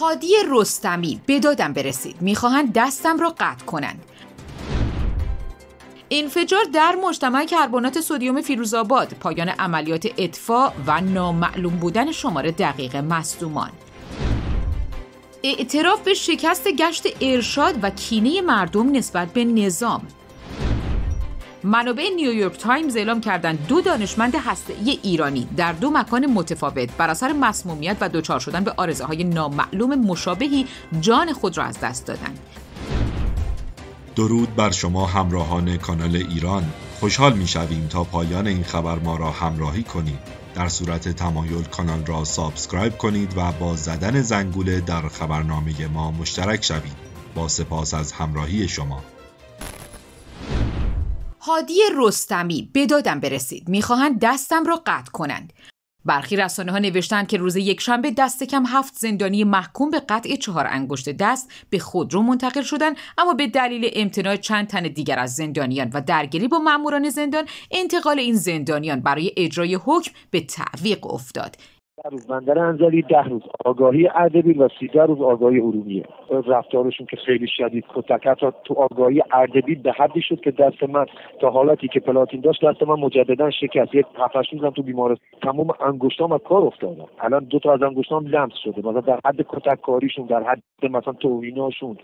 هادی رستمی به دادم برسید میخواهند دستم را قطع کنند انفجار در مجتمع کربنات سودیوم فیروزآباد پایان عملیات اطفاع و نامعلوم بودن شماره دقیق مصدومان اعتراف به شکست گشت ارشاد و کینه مردم نسبت به نظام منابع نیویورک تایمز اعلام کردند دو دانشمند ای ایرانی در دو مکان متفاوت بر اثر مسمومیت و دچار شدن به های نامعلوم مشابهی جان خود را از دست دادند. درود بر شما همراهان کانال ایران خوشحال می شویم تا پایان این خبر ما را همراهی کنید در صورت تمایل کانال را سابسکرایب کنید و با زدن زنگوله در خبرنامه ما مشترک شوید با سپاس از همراهی شما هادی رستمی به دادم برسید میخواهند دستم را قطع کنند برخی رسانه ها نوشتند که روز یکشنبه دست کم هفت زندانی محکوم به قطع چهار انگشت دست به خودرو منتقل شدند اما به دلیل امتناع چند تن دیگر از زندانیان و درگیری با ماموران زندان انتقال این زندانیان برای اجرای حکم به تعویق افتاد روز بندر انزلی ده روز آگاهی اردبیل و سیزده روز آگاهی ارومیه رفتارشون که خیلی شدید کتکت تو آگاهی اردبیل به حدی شد که دست من تا حالتی که پلاتین داشت دست من مجددا شکست یک هفتش روزم تو بیمارستان، تمام انگشتام از کار افتادم الان دو تا از انگشتام لمس شده مثلا در حد کتککاریشون در حد مثلا توهیناشون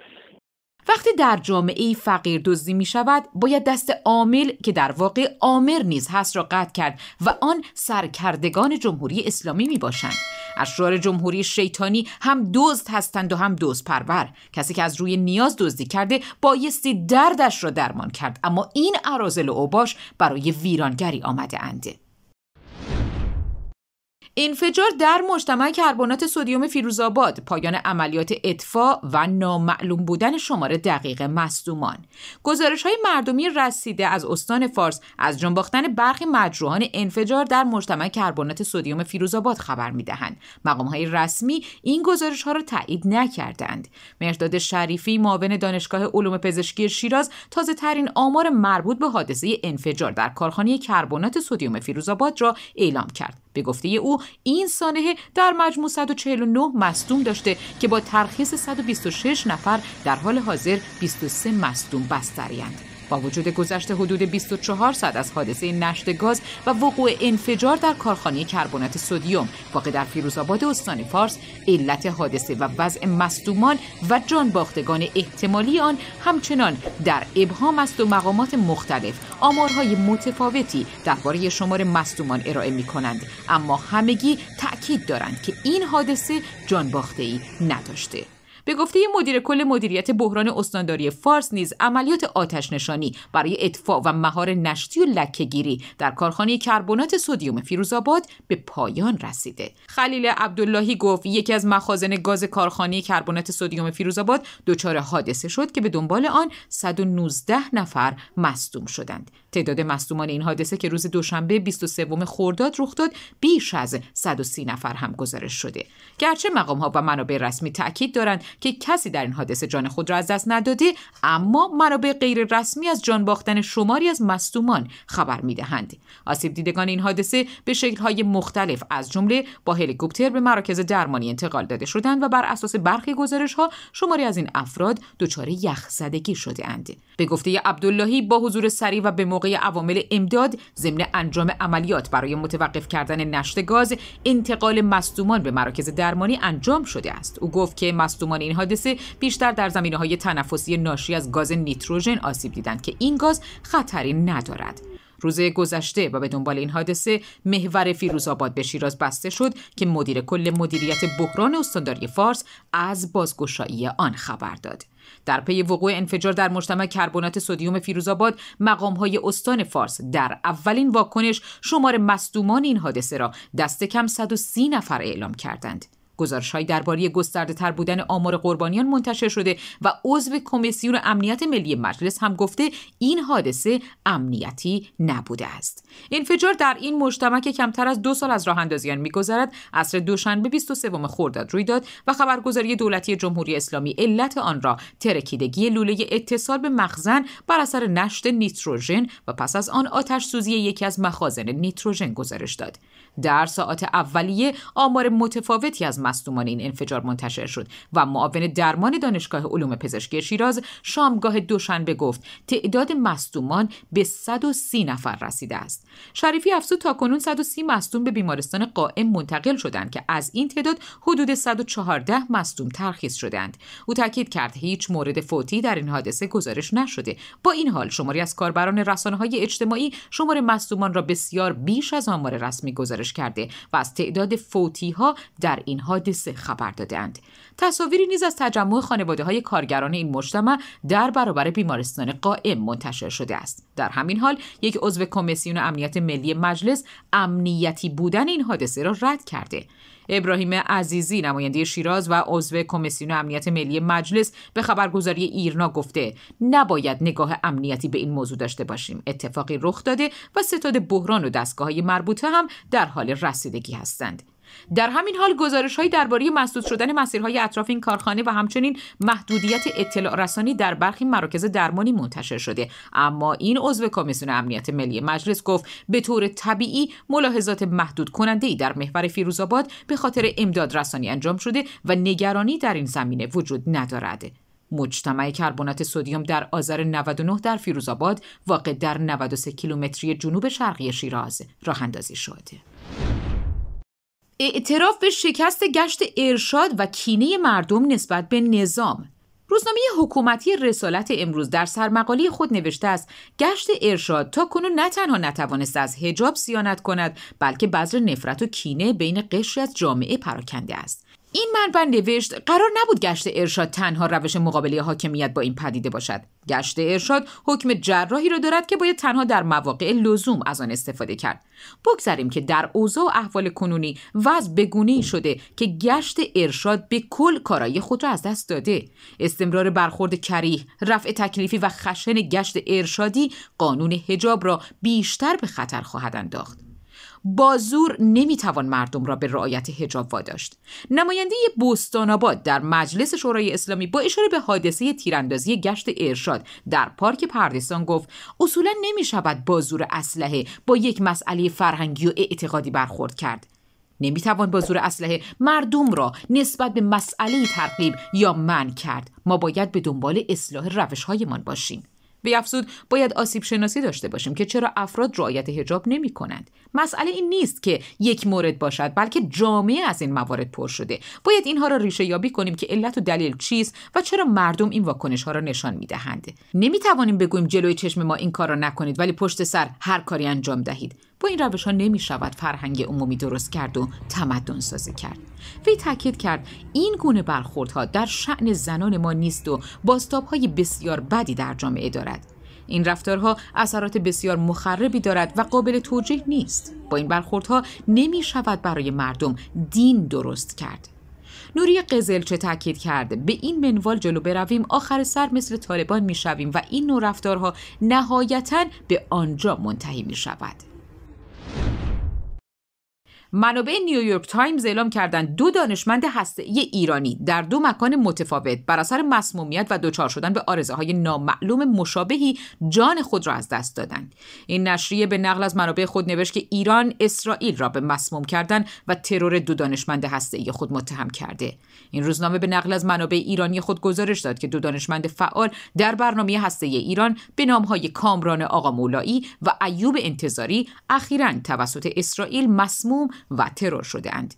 وقتی در جامعه ای فقیر دزدی می شود باید دست عامل که در واقع آمر نیز هست را قطع کرد و آن سرکردگان جمهوری اسلامی می باشند اشرار جمهوری شیطانی هم دزد هستند و هم دزد پرور کسی که از روی نیاز دزدی کرده بایستی دردش را درمان کرد اما این عرازل و اوباش برای ویرانگری آمده انده انفجار در مجتمع کربنات سدیم فیروزآباد پایان عملیات اطفاع و نامعلوم بودن شماره دقیق مصدومان گزارش های مردمی رسیده از استان فارس از جنباختن برخی مجروحان انفجار در مجتمع کربنات سدیم فیروزآباد خبر میدهند مقام های رسمی این گزارش ها را تایید نکردند مرداد شریفی معاون دانشگاه علوم پزشکی شیراز تازه ترین آمار مربوط به حادثه انفجار در کارخانه کربنات سدیم فیروزآباد را اعلام کرد به گفته او این سانحه در مجموع 149 مصدوم داشته که با ترخیص 126 نفر در حال حاضر 23 مصدوم بستریند با وجود گذشت حدود 24 ساعت از حادثه نشت گاز و وقوع انفجار در کارخانه کربنات سدیم واقع در فیروزآباد استان فارس علت حادثه و وضع مصدومان و جان باختگان احتمالی آن همچنان در ابهام است و مقامات مختلف آمارهای متفاوتی درباره شمار مصدومان ارائه می کنند اما همگی تاکید دارند که این حادثه باخته ای نداشته به گفته مدیر کل مدیریت بحران استانداری فارس نیز عملیات آتش نشانی برای اطفاع و مهار نشتی و لکهگیری در کارخانه کربنات سدیم فیروزآباد به پایان رسیده خلیل عبداللهی گفت یکی از مخازن گاز کارخانه کربنات سدیم فیروزآباد دچار حادثه شد که به دنبال آن 119 نفر مصدوم شدند تعداد مصدومان این حادثه که روز دوشنبه 23 خرداد رخ داد بیش از 130 نفر هم گزارش شده گرچه مقام ها و منابع رسمی تاکید دارند که کسی در این حادثه جان خود را از دست نداده اما منابع غیر رسمی از جان باختن شماری از مصدومان خبر میدهند آسیب دیدگان این حادثه به های مختلف از جمله با هلیکوپتر به مراکز درمانی انتقال داده شدند و بر اساس برخی ها شماری از این افراد دچار یخزدگی شدهاند به گفته عبداللهی با حضور سریع و به موقع عوامل امداد ضمن انجام عملیات برای متوقف کردن نشت گاز انتقال مصدومان به مراکز درمانی انجام شده است او گفت که مصدومان این حادثه بیشتر در زمینه های تنفسی ناشی از گاز نیتروژن آسیب دیدند که این گاز خطری ندارد روز گذشته و به دنبال این حادثه محور فیروزآباد به شیراز بسته شد که مدیر کل مدیریت بحران استانداری فارس از بازگشایی آن خبر داد در پی وقوع انفجار در مجتمع کربنات سدیم فیروزآباد های استان فارس در اولین واکنش شمار مصدومان این حادثه را دست کم 130 نفر اعلام کردند گزارش‌های درباره گستردهتر بودن آمار قربانیان منتشر شده و عضو کمیسیون امنیت ملی مجلس هم گفته این حادثه امنیتی نبوده است انفجار در این مجتمع که کمتر از دو سال از راه اندازیان میگذرد عصر دوشنبه 23 خرداد روی داد و خبرگزاری دولتی جمهوری اسلامی علت آن را ترکیدگی لوله اتصال به مخزن بر اثر نشت نیتروژن و پس از آن آتش سوزی یکی از مخازن نیتروژن گزارش داد در ساعات اولیه آمار متفاوتی از مصدومان این انفجار منتشر شد و معاون درمان دانشگاه علوم پزشکی شیراز شامگاه دوشنبه گفت تعداد مصدومان به 130 نفر رسیده است شریفی افزود تا کنون 130 مصدوم به بیمارستان قائم منتقل شدند که از این تعداد حدود 114 مصدوم ترخیص شدند او تاکید کرد هیچ مورد فوتی در این حادثه گزارش نشده با این حال شماری از کاربران رسانه های اجتماعی شمار مصدومان را بسیار بیش از آمار رسمی گزارش کرده و از تعداد فوتی ها در این حادثه خبر دادند. تصاویری نیز از تجمع خانواده های کارگران این مجتمع در برابر بیمارستان قائم منتشر شده است. در همین حال یک عضو کمیسیون امنیت ملی مجلس امنیتی بودن این حادثه را رد کرده. ابراهیم عزیزی نماینده شیراز و عضو کمیسیون امنیت ملی مجلس به خبرگزاری ایرنا گفته نباید نگاه امنیتی به این موضوع داشته باشیم اتفاقی رخ داده و ستاد بحران و دستگاه های مربوطه هم در حال رسیدگی هستند در همین حال گزارش‌های درباره مسدود شدن مسیرهای اطراف این کارخانه و همچنین محدودیت اطلاع رسانی در برخی مراکز درمانی منتشر شده اما این عضو کمیسیون امنیت ملی مجلس گفت به طور طبیعی ملاحظات محدود کننده ای در محور فیروزآباد به خاطر امداد رسانی انجام شده و نگرانی در این زمینه وجود ندارد مجتمع کربنات سودیوم در آذر 99 در فیروزآباد واقع در 93 کیلومتری جنوب شرقی شیراز راه اندازی شده. اعتراف به شکست گشت ارشاد و کینه مردم نسبت به نظام روزنامه حکومتی رسالت امروز در سرمقاله خود نوشته است گشت ارشاد تا کنون نه تنها نتوانست از هجاب سیانت کند بلکه بذر نفرت و کینه بین قشری از جامعه پراکنده است این منبع نوشت قرار نبود گشت ارشاد تنها روش مقابله حاکمیت با این پدیده باشد گشت ارشاد حکم جراحی را دارد که باید تنها در مواقع لزوم از آن استفاده کرد بگذاریم که در اوضاع و احوال کنونی وضع بگونه شده که گشت ارشاد به کل کارایی خود را از دست داده استمرار برخورد کریه رفع تکلیفی و خشن گشت ارشادی قانون هجاب را بیشتر به خطر خواهد انداخت بازور زور نمیتوان مردم را به رعایت حجاب واداشت نماینده بوستان در مجلس شورای اسلامی با اشاره به حادثه تیراندازی گشت ارشاد در پارک پردستان گفت اصولا نمیشود با زور اسلحه با یک مسئله فرهنگی و اعتقادی برخورد کرد نمیتوان با زور اسلحه مردم را نسبت به مسئله ترغیب یا من کرد ما باید به دنبال اصلاح هایمان باشیم افزود باید آسیب شناسی داشته باشیم که چرا افراد رعایت حجاب نمی کنند مسئله این نیست که یک مورد باشد بلکه جامعه از این موارد پر شده باید اینها را ریشه یابی کنیم که علت و دلیل چیست و چرا مردم این واکنش ها را نشان میدهند نمی توانیم بگوییم جلوی چشم ما این کار را نکنید ولی پشت سر هر کاری انجام دهید با این روش ها نمی شود فرهنگ عمومی درست کرد و تمدن سازی کرد وی تاکید کرد این گونه برخوردها در شعن زنان ما نیست و باستاب های بسیار بدی در جامعه دارد این رفتارها اثرات بسیار مخربی دارد و قابل توجیه نیست با این برخوردها نمی شود برای مردم دین درست کرد نوری چه تاکید کرد به این منوال جلو برویم آخر سر مثل طالبان شویم و این نوع رفتارها نهایتا به آنجا منتهی می شود منابع نیویورک تایمز اعلام کردند دو دانشمند هسته ای ایرانی در دو مکان متفاوت بر اثر مسمومیت و دچار شدن به های نامعلوم مشابهی جان خود را از دست دادند. این نشریه به نقل از منابع خود نوشت که ایران اسرائیل را به مسموم کردن و ترور دو دانشمند هسته ای خود متهم کرده. این روزنامه به نقل از منابع ایرانی خود گزارش داد که دو دانشمند فعال در برنامه ای ایران به های کامران آقا مولایی و ایوب انتظاری اخیرا توسط اسرائیل مسموم و ترور شدهاند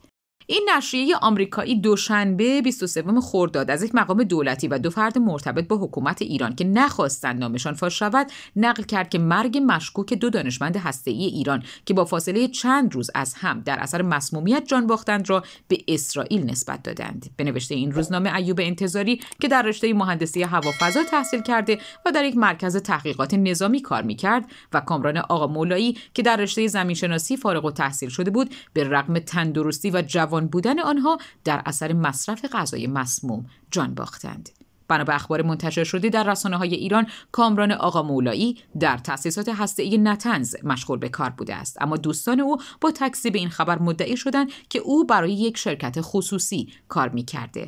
این نشریه آمریکایی دوشنبه 23 خرداد از یک مقام دولتی و دو فرد مرتبط با حکومت ایران که نخواستند نامشان فاش شود نقل کرد که مرگ مشکوک دو دانشمند هسته‌ای ایران که با فاصله چند روز از هم در اثر مسمومیت جان باختند را به اسرائیل نسبت دادند به نوشته این روزنامه ایوب انتظاری که در رشته مهندسی هوافضا تحصیل کرده و در یک مرکز تحقیقات نظامی کار میکرد و کامران آقا مولایی که در رشته زمینشناسی فارغ و تحصیل شده بود به رغم تندرستی و جوان بودن آنها در اثر مصرف غذای مسموم جان باختند. بنا به اخبار منتشر شده در رسانه های ایران کامران آقا مولایی در تأسیسات هسته نتنز مشغول به کار بوده است اما دوستان او با تکذیب این خبر مدعی شدند که او برای یک شرکت خصوصی کار می کرده.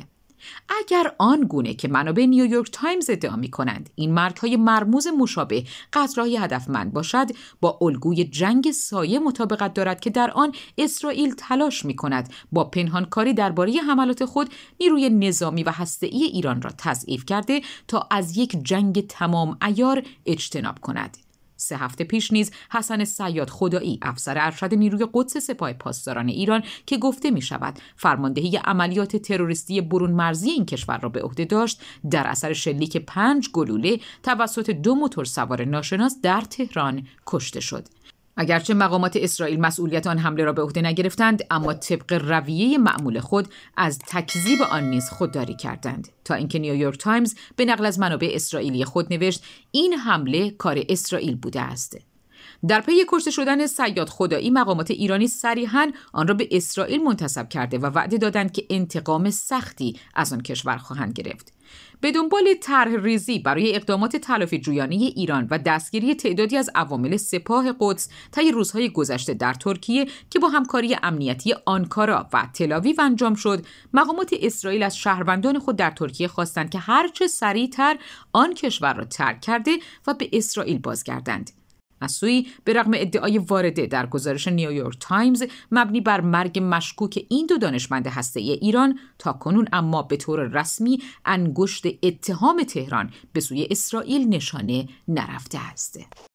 اگر آن گونه که منابع نیویورک تایمز ادعا می کنند این مرک های مرموز مشابه قتلهای هدفمند باشد با الگوی جنگ سایه مطابقت دارد که در آن اسرائیل تلاش می کند با پنهانکاری درباره حملات خود نیروی نظامی و ای ایران را تضعیف کرده تا از یک جنگ تمام ایار اجتناب کند سه هفته پیش نیز حسن سیاد خدایی افسر ارشد نیروی قدس سپاه پاسداران ایران که گفته می شود فرماندهی عملیات تروریستی برون مرزی این کشور را به عهده داشت در اثر شلیک پنج گلوله توسط دو موتور سوار ناشناس در تهران کشته شد اگرچه مقامات اسرائیل مسئولیت آن حمله را به عهده نگرفتند اما طبق رویه معمول خود از تکذیب آن نیز خودداری کردند تا اینکه نیویورک تایمز به نقل از منابع اسرائیلی خود نوشت این حمله کار اسرائیل بوده است در پی کشته شدن سیاد خدایی مقامات ایرانی صریحا آن را به اسرائیل منتصب کرده و وعده دادند که انتقام سختی از آن کشور خواهند گرفت به دنبال طرح ریزی برای اقدامات تلافی جویانه ایران و دستگیری تعدادی از عوامل سپاه قدس طی روزهای گذشته در ترکیه که با همکاری امنیتی آنکارا و تلاویو انجام شد مقامات اسرائیل از شهروندان خود در ترکیه خواستند که هرچه سریعتر آن کشور را ترک کرده و به اسرائیل بازگردند از سوی به رغم ادعای وارده در گزارش نیویورک تایمز مبنی بر مرگ مشکوک این دو دانشمند ای ایران تا کنون اما به طور رسمی انگشت اتهام تهران به سوی اسرائیل نشانه نرفته است.